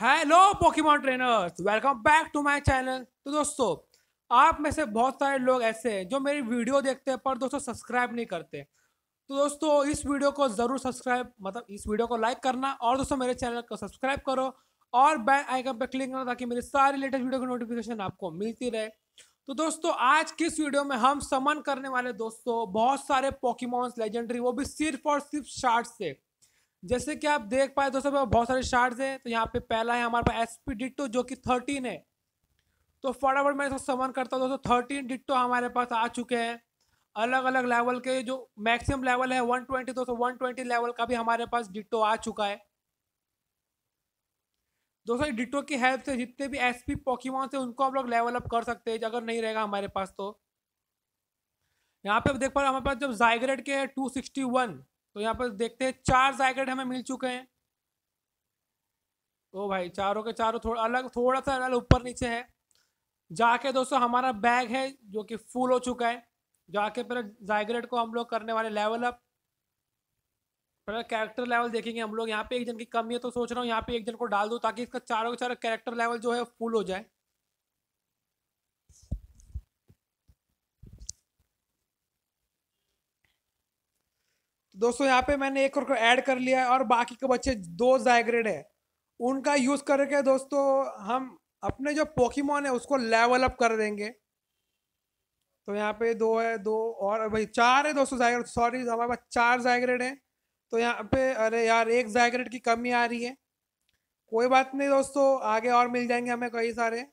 hello Pokemon trainers welcome back to my channel तो दोस्तों आप में से बहुत सारे लोग ऐसे हैं जो मेरी वीडियो देखते हैं पर दोस्तों सब्सक्राइब नहीं करते तो दोस्तों इस वीडियो को ज़रूर सब्सक्राइब मतलब इस वीडियो को लाइक करना और दोस्तों मेरे चैनल को सब्सक्राइब करो और बेल आइकन पर क्लिक करना ताकि मेरी सारी लेटेस्ट वीडियो की नोटिफिकेशन आपको मिलती रहे तो दोस्तों आज किस वीडियो में हम समन करने वाले दोस्तों बहुत सारे पॉकीमॉन्स लेजेंडरी वो भी सिर्फ और सिर्फ शार्ट से जैसे कि आप देख पाए दोस्तों बहुत सारे शार्ट्स हैं तो यहाँ पे पहला है हमारे पास एस पी डिट्टो जो कि थर्टीन है तो फटाफट मैं इसको समन करता हूँ दोस्तों थर्टीन डिट्टो हमारे पास आ चुके हैं अलग अलग लेवल के जो मैक्सिमम लेवल है वन ट्वेंटी दोस्तों वन ट्वेंटी लेवल का भी हमारे पास डिट्टो आ चुका है दोस्तों डिट्टो की हेल्प से जितने भी एस पी पॉकीमॉन से उनको हम लोग लेवल अप कर सकते हैं अगर नहीं रहेगा हमारे पास तो यहाँ पे देख पा रहे हमारे पास जब जाइग्रेड के टू सिक्सटी वन तो यहाँ पर देखते हैं चार जायगेट हमें मिल चुके हैं ओ भाई चारों के चारों थोड़ा अलग थोड़ा सा अलग ऊपर नीचे है जाके दोस्तों हमारा बैग है जो कि फुल हो चुका है जाके पहले जाइग्रेट को हम लोग करने वाले लेवल अप पहले कैरेक्टर लेवल देखेंगे हम लोग यहाँ पे एक जन की कमी है तो सोच रहा हूँ यहाँ पे एक जन को डाल दूँ ताकि इसका चारों के चारों कैरेक्टर लेवल जो है फुल हो जाए दोस्तों यहाँ पे मैंने एक और को ऐड कर लिया है और बाकी के बच्चे दो जायग्रेड है उनका यूज़ करके दोस्तों हम अपने जो पोकीमोन है उसको लेवल अप कर देंगे तो यहाँ पे दो है दो और भाई चार है दोस्तों जायग्रेड सॉरी हमारे पास चार जायग्रेड है तो यहाँ पे अरे यार एक जायग्रेड की कमी आ रही है कोई बात नहीं दोस्तों आगे और मिल जाएंगे हमें कई सारे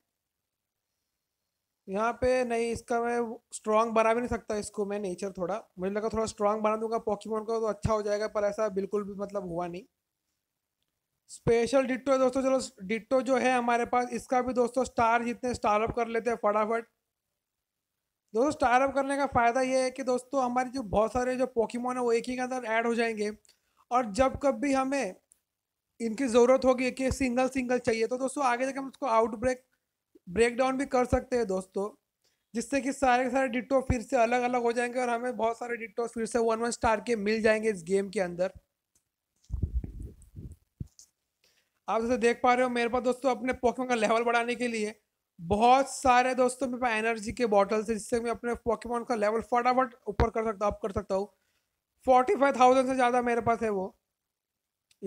यहाँ पे नहीं इसका मैं स्ट्रांग बना भी नहीं सकता इसको मैं नेचर थोड़ा मुझे लगा थोड़ा स्ट्रांग बना दूंगा पॉकीमोन का तो अच्छा हो जाएगा पर ऐसा बिल्कुल भी मतलब हुआ नहीं स्पेशल डिट्टो दोस्तों चलो डिट्टो जो है हमारे पास इसका भी दोस्तों स्टार जितने स्टार अप कर लेते हैं फटाफट दोस्तों स्टार अप करने का फ़ायदा ये है कि दोस्तों हमारे जो बहुत सारे जो पॉकीमोन है वो एक ही के अंदर ऐड हो जाएंगे और जब कब भी हमें इनकी ज़रूरत होगी कि सिंगल सिंगल चाहिए तो दोस्तों आगे जाकर हम उसको आउटब्रेक ब्रेक डाउन भी कर सकते हैं दोस्तों जिससे कि सारे सारे डिटो फिर से अलग अलग हो जाएंगे और हमें बहुत सारे डिटो फिर से वन वन स्टार के मिल जाएंगे इस गेम के अंदर आप जैसे देख पा रहे हो मेरे पास दोस्तों अपने पॉकेमोन का लेवल बढ़ाने के लिए बहुत सारे दोस्तों मेरे पास एनर्जी के बॉटल्स है जिससे मैं अपने पॉकेमोन का लेवल फटाफट ऊपर कर सकता अप कर सकता हूँ फोर्टी फाइव थाउजेंड से ज़्यादा मेरे पास है वो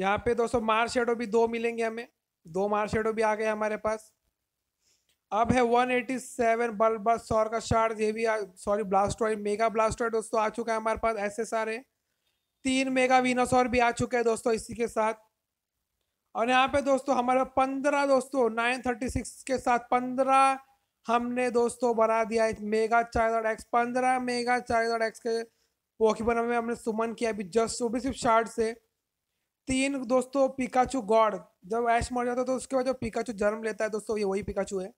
यहाँ पे दोस्तों मार शेडो भी दो मिलेंगे हमें दो मार शेडो भी आ गए हमारे पास अब है 187 बल्बर सौर का शार्ट ये भी सॉरी ब्लास्टॉइड मेगा ब्लास्टॉइड दोस्तों आ चुका है हमारे पास ऐसे सारे तीन मेगा वीनासौर भी आ चुके हैं दोस्तों इसी के साथ और यहाँ पे दोस्तों हमारा पंद्रह दोस्तों नाइन थर्टी सिक्स के साथ पंद्रह हमने दोस्तों बना दिया है मेगा चाइल्ड एक्स पंद्रह मेगा चाइल्ड एक्स के बना में हमने सुमन किया अभी जस्ट वो भी सिर्फ शार्ट से तीन दोस्तों पिकाचू गॉड जब ऐश मर जाता है तो उसके बाद जो पिकाचू जन्म लेता है दोस्तों ये वही पिकाचू है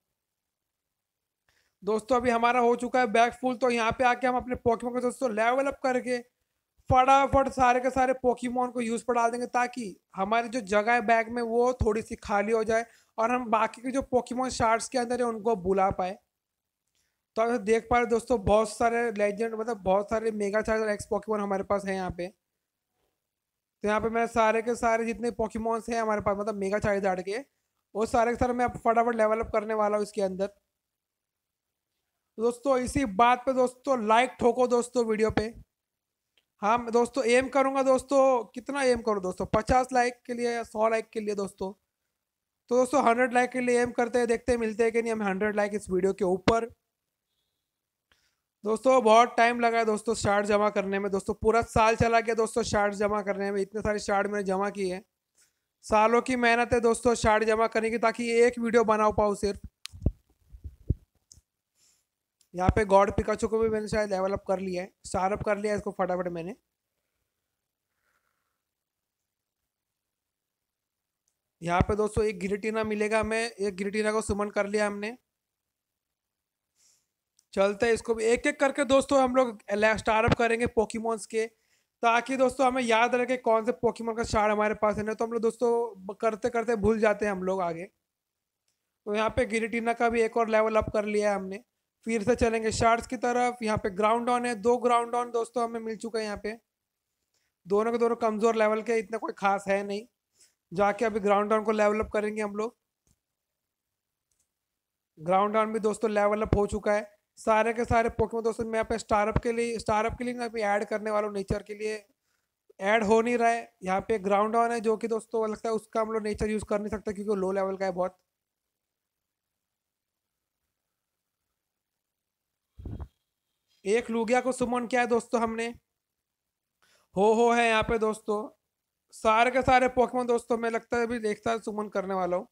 दोस्तों अभी हमारा हो चुका है बैग फुल तो यहाँ पे आके हम अपने पोकीमोन को दोस्तों लेवल अप करके फटाफट सारे के सारे पोकीमोन को यूज़ पर डाल देंगे ताकि हमारी जो जगह है बैग में वो थोड़ी सी खाली हो जाए और हम बाकी के जो पोकीमोन शार्ट्स के अंदर है उनको बुला पाए तो अगर देख पा रहे दोस्तों बहुत सारे लेजेंड मतलब बहुत सारे मेगा चार्जर एक्स पॉकीमोन हमारे पास है यहाँ पे तो यहाँ पे मैं सारे के सारे जितने पॉकीमोन्स हैं हमारे पास मतलब मेगा चार्जर के वो सारे के सारे मैं फटाफट लेवल अप करने वाला हूँ इसके अंदर तो दोस्तों इसी बात पे दोस्तों लाइक ठोको दोस्तों वीडियो पे हाँ मैं दोस्तों एम करूँगा दोस्तों कितना एम करूँ दोस्तों पचास लाइक के लिए या सौ लाइक के लिए दोस्तों तो दोस्तों हंड्रेड लाइक के लिए एम करते हैं देखते हैं मिलते हैं कि नहीं हम हंड्रेड लाइक इस वीडियो के ऊपर दोस्तों बहुत टाइम लगा है दोस्तों शार्ट जमा करने में दोस्तों पूरा साल चला गया दोस्तों शार्ट जमा करने में इतने सारे शार्ट मैंने जमा किए हैं सालों की मेहनत है दोस्तों शार्ट जमा करने की ताकि एक वीडियो बना पाऊँ सिर्फ यहाँ पे गॉड पिकाचू को भी मैंने शायद लेवल अप कर लिया है स्टार अप कर लिया है इसको फटाफट मैंने यहाँ पे दोस्तों एक गिरिटीना मिलेगा हमें एक गिरिटीना को सुमन कर लिया हमने चलते इसको भी एक एक करके दोस्तों हम लोग स्टार अप करेंगे पोकीमोन्स के ताकि दोस्तों हमें याद रखे कौन से पोकीमोन का स्टार हमारे पास है ना तो हम लोग दोस्तों करते करते भूल जाते हैं हम लोग आगे तो यहाँ पे गिरिटीना का भी एक और लेवल अप कर लिया है हमने फिर से चलेंगे शार्ट्स की तरफ यहाँ पे ग्राउंड ऑन है दो ग्राउंड ऑन दोस्तों हमें मिल चुका है यहाँ पे दोनों के दोनों कमज़ोर लेवल के इतना कोई खास है नहीं जाके अभी ग्राउंड ऑन को लेवल अप करेंगे हम लोग ग्राउंड ऑन भी दोस्तों लेवल अप हो चुका है सारे के सारे पोकेमोन दोस्तों मैं पे स्टारअप के लिए स्टारअप के लिए मैं ऐड करने वाला हूँ नेचर के लिए ऐड हो नहीं रहा है यहाँ पे ग्राउंड ऑन है जो कि दोस्तों लगता है उसका हम लोग नेचर यूज़ कर नहीं सकते क्योंकि वो लो लेवल का है बहुत एक लुगिया को सुमन किया है दोस्तों हमने हो हो है यहाँ पे दोस्तों सारे के सारे पोकेमोन दोस्तों मैं लगता है अभी देखता है सुमन करने वाला हूँ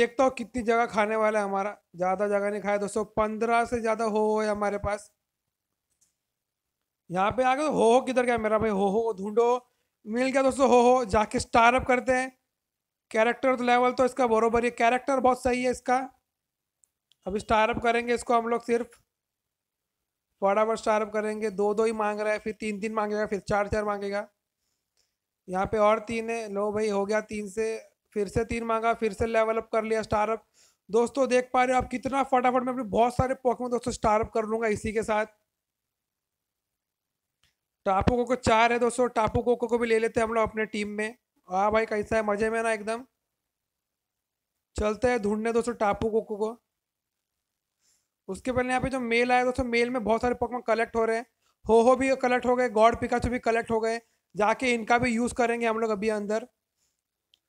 देखता हूँ कितनी जगह खाने वाला है हमारा ज़्यादा जगह नहीं खाया दोस्तों पंद्रह से ज़्यादा हो हो है हमारे पास यहाँ पे आ गए तो हो हो किधर गया मेरा भाई हो हो ढूंढो मिल गया दोस्तों हो हो जाके स्टार अप करते हैं कैरेक्टर तो लेवल तो इसका बरोबर ही कैरेक्टर बहुत सही है इसका अभी स्टार अप करेंगे इसको हम लोग सिर्फ फटाफट शार्प करेंगे दो दो ही मांग रहा है फिर तीन तीन मांगेगा फिर चार चार मांगेगा यहाँ पे और तीन है लो भाई हो गया तीन से फिर से तीन मांगा फिर से लेवल अप कर लिया स्टार अप दोस्तों देख पा रहे हो आप कितना फटाफट में अपने बहुत सारे पॉक में दोस्तों स्टार अप कर लूंगा इसी के साथ टापू कोको चार है दोस्तों टापू कोको को भी ले लेते हैं हम लोग अपने टीम में हाँ भाई कैसा है मजे में ना एकदम चलते हैं ढूंढने दोस्तों टापू कोको को उसके पहले यहाँ पे जो मेल आया दोस्तों मेल में बहुत सारे पॉकमोन कलेक्ट हो रहे हैं हो हो भी कलेक्ट हो गए गॉड पिकाचो भी कलेक्ट हो गए जाके इनका भी यूज़ करेंगे हम लोग अभी अंदर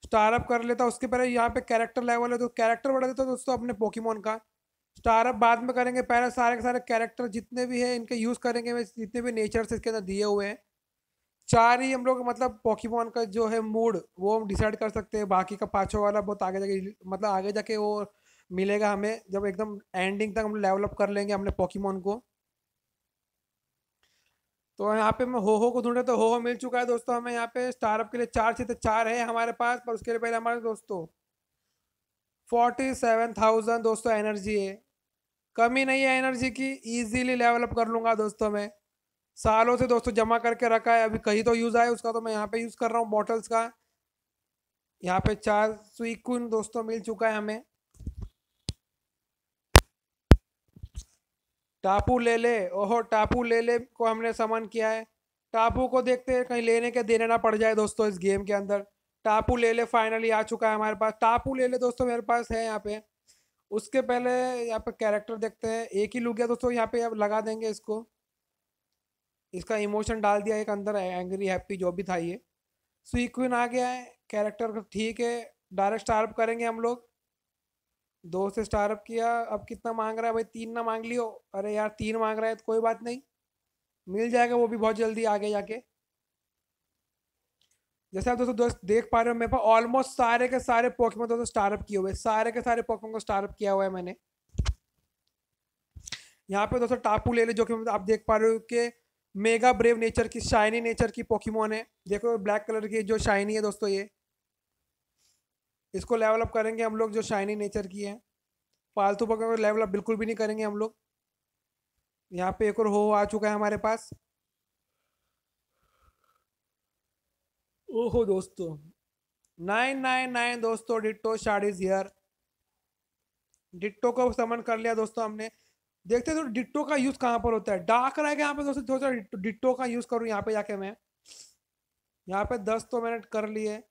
स्टारअप कर लेता उसके पहले यहाँ पे कैरेक्टर लेवल है तो कैरेक्टर बढ़ा देता दोस्तों अपने पोकीमोन का स्टारअप बाद में करेंगे पहले सारे के सारे कैरेक्टर जितने भी हैं इनके यूज़ करेंगे जितने भी नेचर से इसके अंदर दिए हुए हैं चार ही हम लोग मतलब पॉकीमॉन का जो है मूड वो हम डिसाइड कर सकते हैं बाकी का पाँचों वाला बहुत आगे जाके मतलब आगे जाके वो मिलेगा हमें जब एकदम एंडिंग तक हम डेवलप कर लेंगे हमने पॉकीमोन को तो यहाँ पे मैं हो हो को ढूंढे तो हो हो मिल चुका है दोस्तों हमें यहाँ पे स्टारअप के लिए चार तो चार है हमारे पास पर उसके लिए पहले हमारे दोस्तों फोर्टी सेवन थाउजेंड दोस्तों एनर्जी है कमी नहीं है एनर्जी की इजीली लेवलअप कर लूँगा दोस्तों मैं सालों से दोस्तों जमा करके रखा है अभी कहीं तो यूज़ आए उसका तो मैं यहाँ पर यूज़ कर रहा हूँ बॉटल्स का यहाँ पे चार स्वीकुन दोस्तों मिल चुका है हमें टापू ले ले ओहो टापू ले ले को हमने समन किया है टापू को देखते हैं कहीं लेने के देने ना पड़ जाए दोस्तों इस गेम के अंदर टापू ले ले फाइनली आ चुका है हमारे पास टापू ले ले दोस्तों मेरे पास है यहाँ पे उसके पहले यहाँ पे कैरेक्टर देखते हैं एक ही लुक गया दोस्तों यहाँ पे अब लगा देंगे इसको इसका इमोशन डाल दिया एक अंदर एंग्री हैप्पी जो भी था ये स्वीक्विन आ गया है कैरेक्टर ठीक है डायरेक्ट स्टार्प करेंगे हम लोग दो से स्टार्टअप किया अब कितना मांग रहा है भाई तीन ना मांग लियो अरे यार तीन मांग रहा है तो कोई बात नहीं मिल जाएगा वो भी बहुत जल्दी आगे जाके जैसे आप दोस्तों दोस्त देख पा रहे हो मेरे पास ऑलमोस्ट सारे के सारे पोकेमोन दोस्तों स्टार्टअप किए हुए सारे के सारे पोकेमोन को स्टार्टअप किया हुआ है मैंने यहाँ पे दोस्तों टापू ले ले जो कि मतलब आप देख पा रहे हो कि मेगा ब्रेव नेचर की शाइनी नेचर की पोकेमोन है देखो ब्लैक कलर की जो शाइनी है दोस्तों ये इसको लेवल अप करेंगे हम लोग जो शाइनी नेचर की है फालतू पकड़ को लेवल अप बिल्कुल भी नहीं करेंगे हम लोग यहाँ पे एक और हो आ चुका है हमारे पास ओहो दोस्तों नाइन नाइन नाइन दोस्तों Ditto shard is here Ditto को समन कर लिया दोस्तों हमने देखते हैं तो डिट्टो का यूज कहाँ पर होता है डार्क रहेगा यहाँ पे दोस्तों थोड़ा डिट्टो का यूज करूँ यहाँ पे जाके मैं यहाँ पे दस तो मिनट कर लिए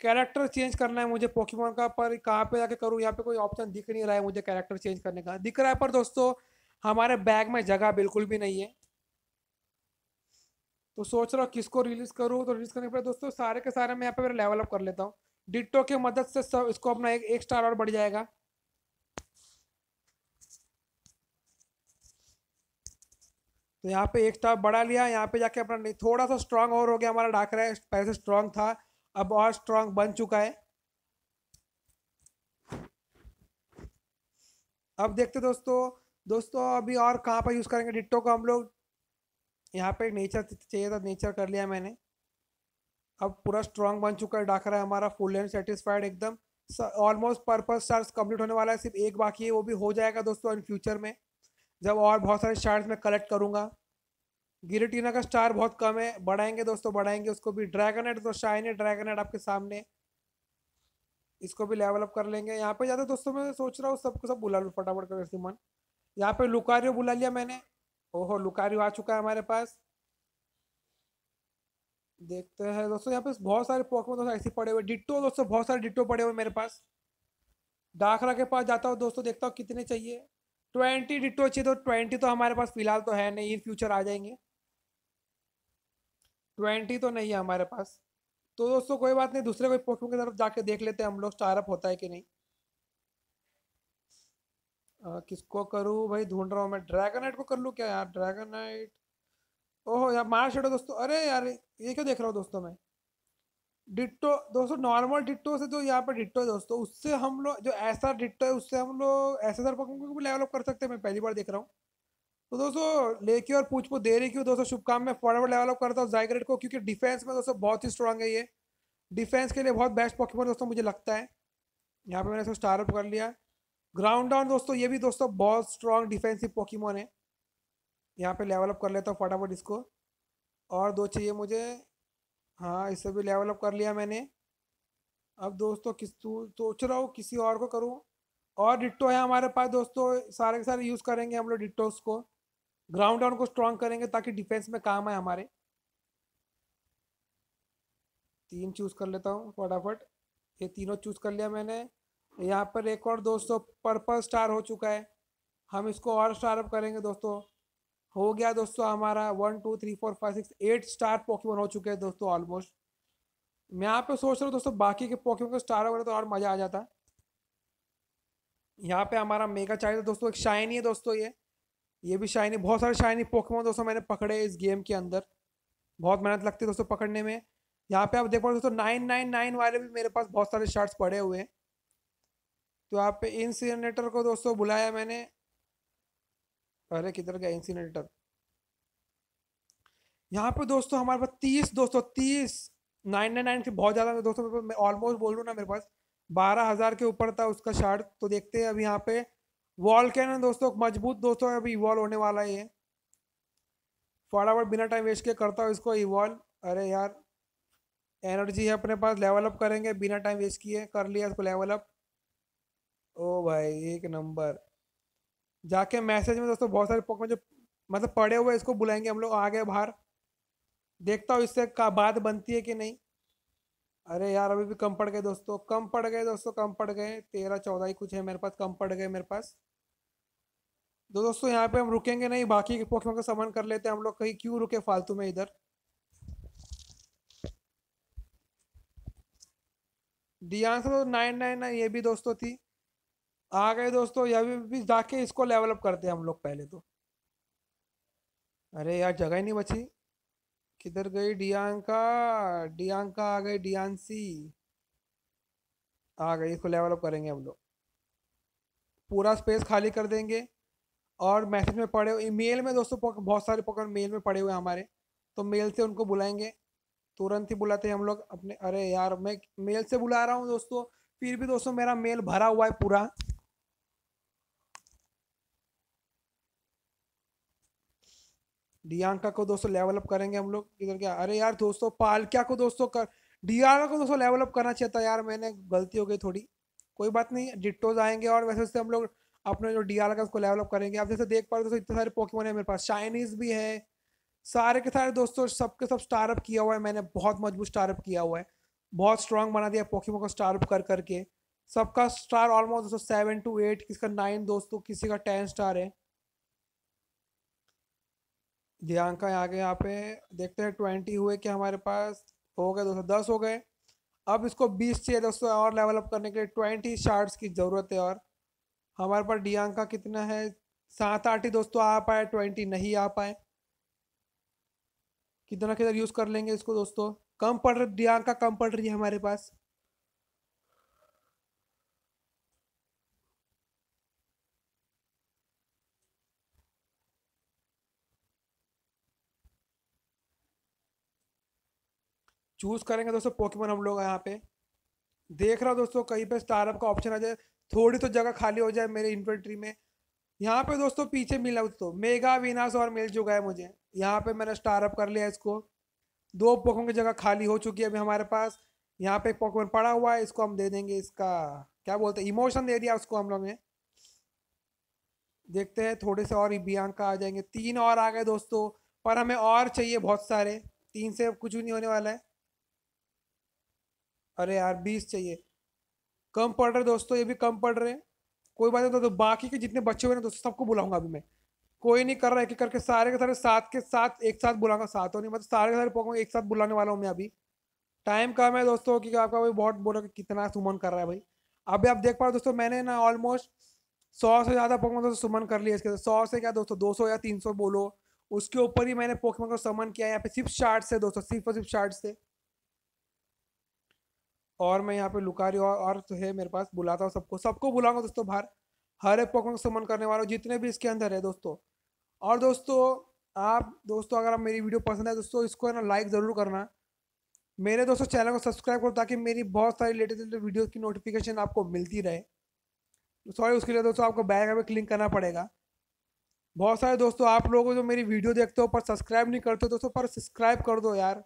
कैरेक्टर चेंज करना है मुझे पोकेमोन का पर कहाँ पे जाके करूँ यहाँ पे कोई ऑप्शन दिख नहीं रहा है मुझे कैरेक्टर चेंज करने का दिख रहा है पर दोस्तों हमारे बैग में जगह बिल्कुल भी नहीं है तो सोच रहा हूँ किसको रिलीज करूँ तो रिलीज करने के बाद दोस्तों सारे के सारे मैं यहाँ पे लेवल अप कर लेता हूँ डिटो की मदद से सब इसको अपना एक, एक स्टार और बढ़ जाएगा तो यहाँ पे एक स्टार बढ़ा लिया यहाँ पे जाके अपना थोड़ा सा स्ट्रांग और हो गया हमारा है पहले से स्ट्रांग था अब और स्ट्रांग बन चुका है अब देखते दोस्तों दोस्तों अभी और कहाँ पर यूज़ करेंगे डिट्टो को हम लोग यहाँ पे नेचर चाहिए था नेचर कर लिया मैंने अब पूरा स्ट्रांग बन चुका है डाकरा हमारा फुल एंड सेटिस्फाइड एकदम ऑलमोस्ट पर्पज चार्ज कंप्लीट होने वाला है सिर्फ एक बाकी है वो भी हो जाएगा दोस्तों इन फ्यूचर में जब और बहुत सारे शार्ट्स मैं कलेक्ट करूँगा गिरटीना का स्टार बहुत कम है बढ़ाएंगे दोस्तों बढ़ाएंगे उसको भी ड्रैगन तो शाइन है ड्रैगन आपके सामने इसको भी लेवल अप कर लेंगे यहाँ पे ज़्यादा दोस्तों मैं सोच रहा हूँ सबको सब बुला लूँ फटाफट कर सिमन यहाँ पे लुकारियो बुला लिया मैंने ओहो लुकारियो आ चुका है हमारे पास देखते हैं दोस्तों यहाँ पे बहुत सारे पॉकमोन दोस्तों ऐसे पड़े हुए डिट्टो दोस्तों बहुत सारे डिट्टो पड़े हुए मेरे पास डाखरा के पास जाता हूँ दोस्तों देखता हूँ कितने चाहिए ट्वेंटी डिट्टो चाहिए तो ट्वेंटी तो हमारे पास फिलहाल तो है नहीं इन फ्यूचर आ जाएंगे ट्वेंटी तो नहीं है हमारे पास तो दोस्तों कोई बात नहीं दूसरे कोई पोकेमोन की तरफ जाके देख लेते हैं हम लोग स्टारअप होता है कि नहीं आ, किसको करूँ भाई ढूंढ रहा हूँ मैं ड्रैगन नाइट को कर लूँ क्या यार ड्रैगन नाइट ओहो यार मार छोड़ो दोस्तों अरे यार ये क्यों देख रहा हूँ दोस्तों मैं डिट्टो दोस्तों नॉर्मल डिट्टो से जो यहाँ पर डिट्टो है दोस्तों उससे हम लोग जो ऐसा डिट्टो है उससे हम लोग ऐसे सर पोकेमोन को भी लेवलअप कर सकते हैं मैं पहली बार देख रहा हूँ तो दोस्तों लेके और पूछ दे रही क्यों दोस्तों शुभकामनाएं फॉरवर्ड लेवल अप करता हूँ जाइग्रेट को क्योंकि डिफेंस में दोस्तों बहुत ही स्ट्रांग है ये डिफेंस के लिए बहुत बेस्ट पॉकेमोन दोस्तों मुझे लगता है यहाँ पर मैंने इसको स्टार अप कर लिया ग्राउंड डाउन दोस्तों ये भी दोस्तों बहुत स्ट्रांग डिफेंसिव पॉकीमोन है यहाँ पे लेवल अप कर लेता हूँ फटाफट इसको और दो चाहिए मुझे हाँ इससे भी लेवल अप कर लिया मैंने अब दोस्तों किस तू सोच रहा हूँ किसी और को करूँ और डिट्टो है हमारे पास दोस्तों सारे के सारे यूज़ करेंगे हम लोग डिट्टोस को ग्राउंड डाउन को स्ट्रॉन्ग करेंगे ताकि डिफेंस में काम आए हमारे तीन चूज कर लेता हूँ फटाफट ये तीनों चूज कर लिया मैंने यहाँ पर एक और दोस्तों पर्पल स्टार हो चुका है हम इसको और स्टार अप करेंगे दोस्तों हो गया दोस्तों हमारा one two three four five six eight star Pokemon हो चुके हैं दोस्तों ऑलमोस्ट मैं यहाँ पे सोच रहा हूँ दोस्तों बाकी के पॉकीमोन को स्टार अपने तो और मज़ा आ जाता यहाँ पे हमारा मेगा चाहिए दोस्तों एक शाइनी है दोस्तों ये ये भी शाइनी बहुत सारे शाइनी पोकेमोन दोस्तों मैंने पकड़े इस गेम के अंदर बहुत मेहनत लगती है दोस्तों पकड़ने में यहाँ पे आप देख पा रहे दोस्तों नाइन नाइन नाइन वाले भी मेरे पास बहुत सारे शर्ट्स पड़े हुए हैं तो यहाँ पे इंसिनेटर को दोस्तों बुलाया मैंने अरे किधर गया इंसिनेटर यहाँ पे दोस्तों हमारे पास तीस दोस्तों तीस नाइन नाइन नाइन से बहुत ज़्यादा दोस्तों ऑलमोस्ट बोल रहा हूँ ना मेरे पास बारह हज़ार के ऊपर था उसका शर्ट तो देखते हैं अब यहाँ पे वॉल कैनन दोस्तों मजबूत दोस्तों अभी इवॉल्व होने वाला ही है फटाफट बिना टाइम वेस्ट के करता हूँ इसको इवॉल्व अरे यार एनर्जी है अपने पास लेवल अप करेंगे बिना टाइम वेस्ट किए कर लिया इसको लेवल अप ओ भाई एक नंबर जाके मैसेज में दोस्तों बहुत सारे में जो मतलब पड़े हुए इसको बुलाएंगे हम लोग आगे बाहर देखता हूँ इससे का बात बनती है कि नहीं अरे यार अभी भी कम पड़ गए दोस्तों कम पड़ गए दोस्तों कम पड़ गए तेरह चौदह ही कुछ है मेरे पास कम पड़ गए मेरे पास तो दोस्तों यहाँ पे हम रुकेंगे नहीं बाकी पोखियों का सामान कर लेते हैं हम लोग कहीं क्यों रुके फालतू में इधर the answer nine nine nine ये भी दोस्तों थी आ गए दोस्तों ये भी, भी जाके इसको लेवलअप करते हैं हम लोग पहले तो अरे यार जगह ही नहीं बची किधर गई डियांका डियांका आ गई डियांसी आ गई इसको लेवल अप करेंगे हम लोग पूरा स्पेस खाली कर देंगे और मैसेज में पड़े हुए मेल में दोस्तों बहुत सारे पकड़ मेल में पड़े हुए हमारे तो मेल से उनको बुलाएंगे तुरंत ही बुलाते हैं हम लोग अपने अरे यार मैं मेल से बुला रहा हूँ दोस्तों फिर भी दोस्तों मेरा मेल भरा हुआ है पूरा डियांका को दोस्तों लेवल अप करेंगे हम लोग इधर क्या अरे यार दोस्तों पालक्या को दोस्तों कर डियांका को दोस्तों लेवल अप करना चाहता यार मैंने गलती हो गई थोड़ी कोई बात नहीं डिट्टोज आएंगे और वैसे वैसे हम लोग अपने जो डी का उसको लेवल अप करेंगे आप जैसे देख पा रहे हो दोस्तों इतने सारे पोकेमोन है मेरे पास चाइनीज भी है सारे के सारे दोस्तों सबके सब स्टारअप किया हुआ है मैंने बहुत मजबूत स्टारअप किया हुआ है बहुत स्ट्रांग बना दिया पोकेमोन को स्टारअप कर करके सबका स्टार ऑलमोस्ट दोस्तों सेवन टू एट किसका नाइन दोस्तों किसी का टेन स्टार है आ गए यहाँ पे देखते हैं ट्वेंटी हुए कि हमारे पास हो गए दोस्तों दस हो गए अब इसको बीस चाहिए दोस्तों और लेवल अप करने के लिए ट्वेंटी शार्ट्स की ज़रूरत है और हमारे पास डियांका कितना है सात आठ ही दोस्तों आ पाए ट्वेंटी नहीं आ पाए कितना किधर यूज़ कर लेंगे इसको दोस्तों कम पड़ रहा डियांका कम पड़ रही है हमारे पास चूज करेंगे दोस्तों पोकेमोन हम लोग यहाँ पे देख रहा हूँ दोस्तों कहीं पे स्टारअप का ऑप्शन आ जाए थोड़ी तो जगह खाली हो जाए मेरे इन्वेंट्री में यहाँ पे दोस्तों पीछे मिला दोस्तों मेगा विनाश और मिल चुका है मुझे यहाँ पे मैंने स्टारअप कर लिया इसको दो पोकों की जगह खाली हो चुकी है अभी हमारे पास यहाँ पे एक पोकेमोन पड़ा हुआ है इसको हम दे देंगे इसका क्या बोलते हैं इमोशन दे दिया उसको हम लोग ने देखते हैं थोड़े से और बियांका आ जाएंगे तीन और आ गए दोस्तों पर हमें और चाहिए बहुत सारे तीन से कुछ भी नहीं होने वाला है अरे यार बीस चाहिए कम पढ़ रहे दोस्तों ये भी कम पढ़ रहे हैं कोई बात नहीं तो, तो बाकी के जितने बच्चे हुए ना दोस्तों सबको बुलाऊंगा अभी मैं कोई नहीं कर रहा है कि करके सारे के सारे साथ के साथ एक साथ बुलाऊंगा साथ हो तो नहीं मतलब सारे के सारे पोखों एक साथ बुलाने वाला हूँ मैं अभी टाइम कम है दोस्तों कि आपका भाई बहुत बोला कि कितना सुमन कर रहा है भाई अभी आप देख पा रहे दोस्तों मैंने ना ऑलमोस्ट सौ से ज़्यादा पकड़ा दोस्तों सुमन कर लिया इसके सौ से क्या दोस्तों दो सौ या तीन सौ बोलो उसके ऊपर ही मैंने पोकेमोन को समन किया यहाँ पे सिर्फ शार्ट से दोस्तों सिर्फ और सिर्फ शार्ट से और मैं यहाँ पे लुका रही हूँ और तो है मेरे पास बुलाता हूँ सबको सबको बुलाऊंगा दोस्तों बाहर हर एक पॉकमोन को समन करने वाला जितने भी इसके अंदर है दोस्तों और दोस्तों आप दोस्तों अगर आप मेरी वीडियो पसंद है दोस्तों इसको है ना लाइक ज़रूर करना मेरे दोस्तों चैनल को सब्सक्राइब करो ताकि मेरी बहुत सारी लेटेस्ट लेटेस्ट की नोटिफिकेशन आपको मिलती रहे सॉरी उसके लिए दोस्तों आपको बैग में क्लिक करना पड़ेगा बहुत सारे दोस्तों आप लोगों जो मेरी वीडियो देखते हो पर सब्सक्राइब नहीं करते दोस्तों पर सब्सक्राइब कर दो यार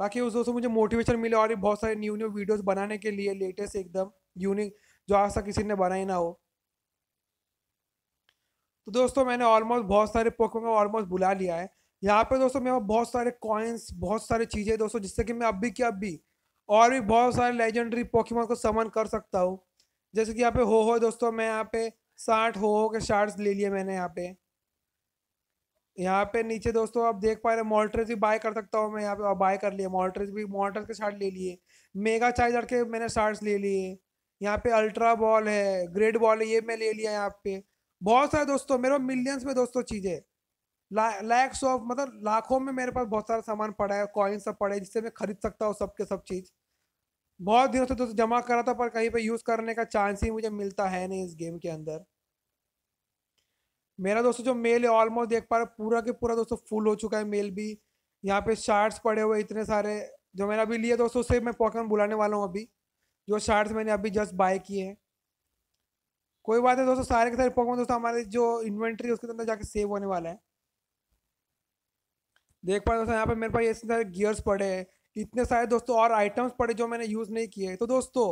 बाकी उस दोस्तों मुझे मोटिवेशन मिले और बहुत सारे न्यू न्यू वीडियोस बनाने के लिए लेटेस्ट एकदम यूनिक जो आज तक किसी ने बनाई ना हो तो दोस्तों मैंने ऑलमोस्ट बहुत सारे पोकेमोन को ऑलमोस्ट बुला लिया है यहाँ पे दोस्तों मेरे पास बहुत सारे कॉइन्स बहुत सारी चीज़ें दोस्तों जिससे कि मैं अब भी क्या और भी बहुत सारे लेजेंडरी पोकीमोन को समन कर सकता हूँ जैसे कि यहाँ पे हो हो दोस्तों मैं यहाँ पे साठ हो हो के शार्ट्स ले लिए मैंने यहाँ पे यहाँ पे नीचे दोस्तों आप देख पा रहे मोल्ट्रेस भी बाय कर सकता हूँ मैं यहाँ पे बाय कर लिए मोल्ट्रेस भी मॉल्ट्रेस के शार्ट ले लिए मेगा चार्जर के मैंने शार्ट्स ले लिए यहाँ पे अल्ट्रा बॉल है ग्रेड बॉल है ये मैं ले लिया यहाँ पे बहुत सारे दोस्तों मेरे मिलियंस में दोस्तों चीज़ें लैक्स ऑफ मतलब लाखों में मेरे पास बहुत सारा सामान पड़ा है कॉइन सब पड़े जिससे मैं खरीद सकता हूँ सबके सब चीज़ बहुत दिनों से दोस्तों जमा करा था पर कहीं पर यूज़ करने का चांस ही मुझे मिलता है नहीं इस गेम के अंदर मेरा दोस्तों जो मेल है ऑलमोस्ट देख पा रहे पूरा के पूरा दोस्तों फुल हो चुका है मेल भी यहाँ पे शार्ट्स पड़े हुए इतने सारे जो मैंने अभी लिए दोस्तों से मैं पॉकेट बुलाने वाला हूँ अभी जो शार्ट्स मैंने अभी जस्ट बाय किए हैं कोई बात है दोस्तों सारे के सारे पॉकेट दोस्तों हमारे जो इन्वेंट्री है उसके अंदर जाके सेव होने वाला है देख पा रहे दोस्तों यहाँ पे मेरे पास इतने सारे गियर्स पड़े हैं इतने सारे दोस्तों और आइटम्स पड़े जो मैंने यूज़ नहीं किए तो दोस्तों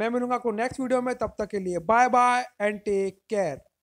मैं मिलूंगा आपको नेक्स्ट वीडियो में तब तक के लिए bye bye and take care